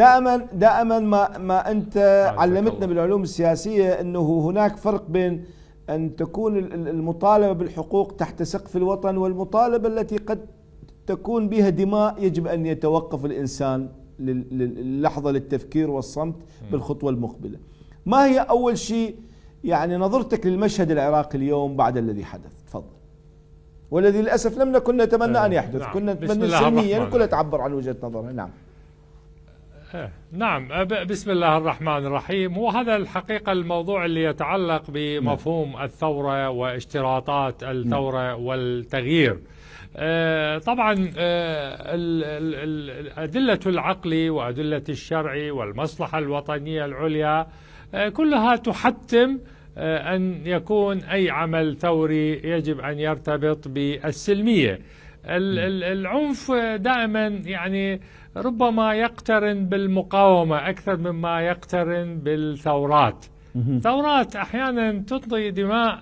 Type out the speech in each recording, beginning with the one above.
دائما دائما ما ما انت آه، علمتنا بالعلوم السياسيه انه هناك فرق بين ان تكون المطالبه بالحقوق تحت سقف الوطن والمطالبه التي قد تكون بها دماء يجب ان يتوقف الانسان للحظه للتفكير والصمت بالخطوه المقبله. ما هي اول شيء يعني نظرتك للمشهد العراقي اليوم بعد الذي حدث؟ تفضل. والذي للاسف لم نكن نتمنى آه، ان يحدث، نعم. كنا نتمنى سلميا كلها تعبر عن وجهه نظرها، نعم. إيه. نعم بسم الله الرحمن الرحيم وهذا الحقيقة الموضوع اللي يتعلق بمفهوم نعم. الثورة واشتراطات نعم. الثورة والتغيير إيه، طبعا إيه، أدلة العقل وأدلة الشرع والمصلحة الوطنية العليا كلها تحتم أن يكون أي عمل ثوري يجب أن يرتبط بالسلمية العنف دائما يعني ربما يقترن بالمقاومة أكثر مما يقترن بالثورات ثورات أحيانا تنضي دماء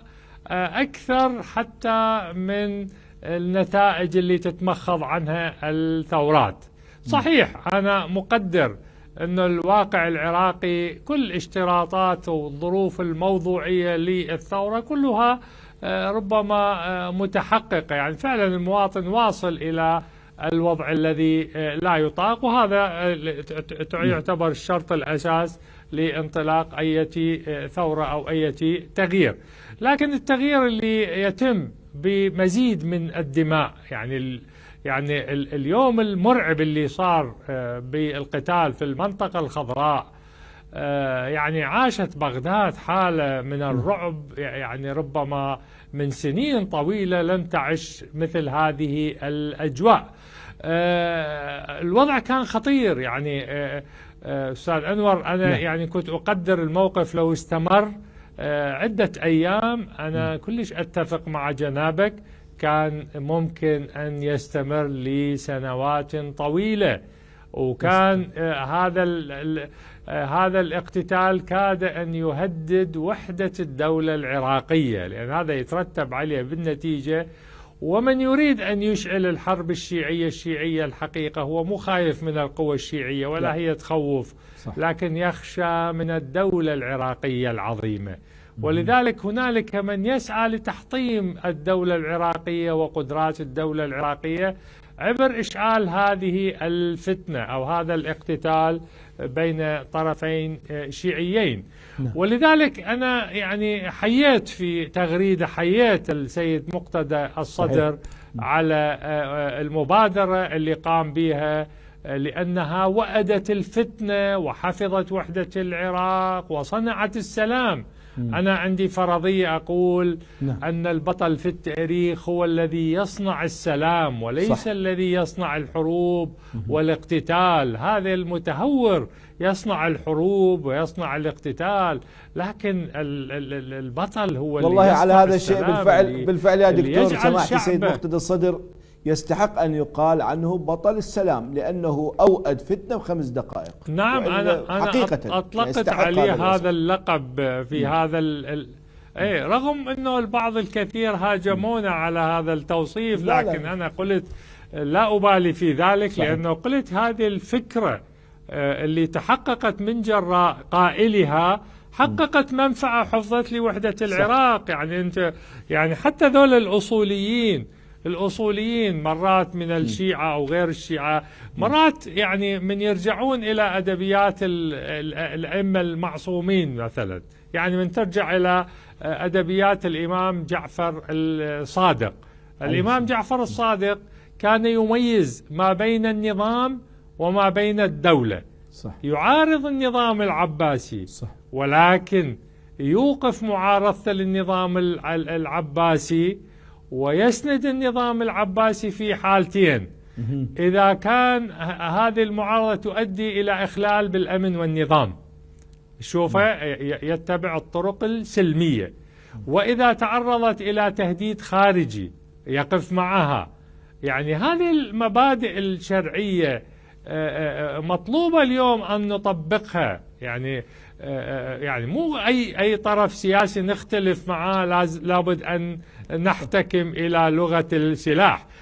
آه، أكثر حتى من النتائج اللي تتمخض عنها الثورات صحيح أنا مقدر أن الواقع العراقي كل اشتراطات والظروف الموضوعية للثورة كلها آه، ربما آه، متحققة يعني فعلا المواطن واصل إلى الوضع الذي آه، لا يطاق وهذا يعتبر الشرط الأساس لانطلاق أي ثورة أو أي تغيير لكن التغيير اللي يتم بمزيد من الدماء يعني يعني اليوم المرعب اللي صار بالقتال في المنطقة الخضراء آه، يعني عاشت بغداد حالة من الرعب يعني ربما من سنين طويلة لم تعش مثل هذه الأجواء آه، الوضع كان خطير يعني آه، أستاذ أنور أنا نعم. يعني كنت أقدر الموقف لو استمر عدة أيام أنا نعم. كلش أتفق مع جنابك كان ممكن أن يستمر لسنوات طويلة وكان آه، هذا آه، هذا الاقتتال كاد ان يهدد وحده الدوله العراقيه لان هذا يترتب عليه بالنتيجه ومن يريد ان يشعل الحرب الشيعيه الشيعيه الحقيقه هو مو خايف من القوى الشيعيه ولا لا. هي تخوف صح. لكن يخشى من الدوله العراقيه العظيمه ولذلك هنالك من يسعى لتحطيم الدوله العراقيه وقدرات الدوله العراقيه عبر إشعال هذه الفتنة أو هذا الاقتتال بين طرفين شيعيين نعم. ولذلك أنا يعني حييت في تغريدة حييت السيد مقتدى الصدر نعم. على آه، آه، المبادرة اللي قام بها آه، لأنها وأدت الفتنة وحفظت وحدة العراق وصنعت السلام أنا عندي فرضية أقول نعم. أن البطل في التاريخ هو الذي يصنع السلام وليس صح. الذي يصنع الحروب والاقتتال هذا المتهور يصنع الحروب ويصنع الاقتتال لكن البطل هو والله اللي على هذا الشيء بالفعل بالفعل يا دكتور سماحتي سيد مقتدى الصدر يستحق أن يقال عنه بطل السلام لأنه أوأد فتنة بخمس دقائق نعم يعني أنا, أنا حقيقة أطلقت يعني عليه هذا, اللقب في م. نعم. هذا ال اي رغم انه البعض الكثير هاجمونا نعم. على هذا التوصيف لا لكن لا. انا قلت لا ابالي في ذلك صحيح. لانه قلت هذه الفكره آه، اللي تحققت من جراء قائلها حققت منفعه حفظت لوحده العراق صح. يعني انت يعني حتى ذول الاصوليين الأصوليين مرات من الشيعة أو غير الشيعة مرات يعني من يرجعون إلى أدبيات الأئمة المعصومين مثلا يعني من ترجع إلى أدبيات الإمام جعفر الصادق الإمام جعفر الصادق كان يميز ما بين النظام وما بين الدولة صح. يعارض النظام العباسي صح. ولكن يوقف معارضته للنظام العباسي ويسند النظام العباسي في حالتين إذا كان هذه المعارضة تؤدي إلى إخلال بالأمن والنظام شوفه يتبع الطرق السلمية وإذا تعرضت إلى تهديد خارجي يقف معها يعني هذه المبادئ الشرعية مطلوبة اليوم أن نطبقها يعني يعني مو أي أي طرف سياسي نختلف معاه لابد أن نحتكم إلى لغة السلاح